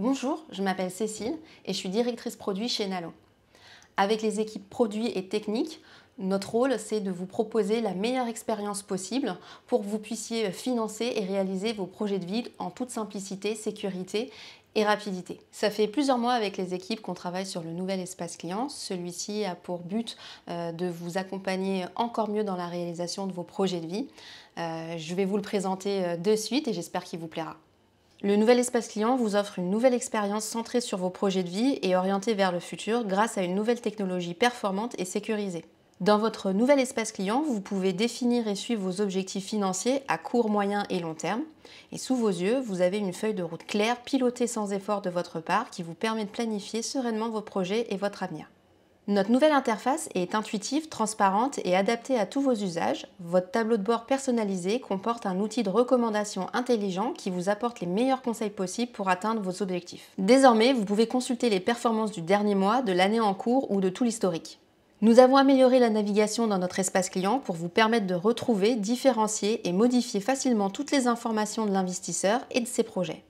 Bonjour, je m'appelle Cécile et je suis directrice produit chez Nalo. Avec les équipes produits et techniques, notre rôle, c'est de vous proposer la meilleure expérience possible pour que vous puissiez financer et réaliser vos projets de vie en toute simplicité, sécurité et rapidité. Ça fait plusieurs mois avec les équipes qu'on travaille sur le nouvel espace client. Celui-ci a pour but euh, de vous accompagner encore mieux dans la réalisation de vos projets de vie. Euh, je vais vous le présenter euh, de suite et j'espère qu'il vous plaira. Le nouvel espace client vous offre une nouvelle expérience centrée sur vos projets de vie et orientée vers le futur grâce à une nouvelle technologie performante et sécurisée. Dans votre nouvel espace client, vous pouvez définir et suivre vos objectifs financiers à court, moyen et long terme. Et sous vos yeux, vous avez une feuille de route claire, pilotée sans effort de votre part, qui vous permet de planifier sereinement vos projets et votre avenir. Notre nouvelle interface est intuitive, transparente et adaptée à tous vos usages. Votre tableau de bord personnalisé comporte un outil de recommandation intelligent qui vous apporte les meilleurs conseils possibles pour atteindre vos objectifs. Désormais, vous pouvez consulter les performances du dernier mois, de l'année en cours ou de tout l'historique. Nous avons amélioré la navigation dans notre espace client pour vous permettre de retrouver, différencier et modifier facilement toutes les informations de l'investisseur et de ses projets.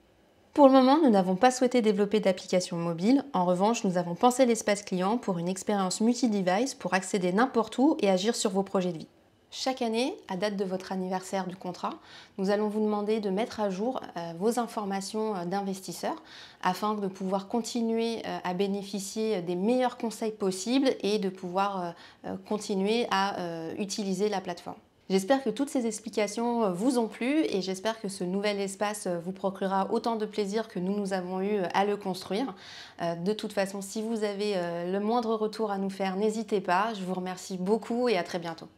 Pour le moment, nous n'avons pas souhaité développer d'application mobile. En revanche, nous avons pensé l'espace client pour une expérience multi-device pour accéder n'importe où et agir sur vos projets de vie. Chaque année, à date de votre anniversaire du contrat, nous allons vous demander de mettre à jour euh, vos informations euh, d'investisseurs afin de pouvoir continuer euh, à bénéficier des meilleurs conseils possibles et de pouvoir continuer à utiliser la plateforme. J'espère que toutes ces explications euh, vous ont plu et j'espère que ce nouvel espace euh, vous procurera autant de plaisir que nous, nous avons eu euh, à le construire. De toute façon, si vous avez le moindre retour à nous faire, n'hésitez pas. Je vous remercie beaucoup et à très bientôt.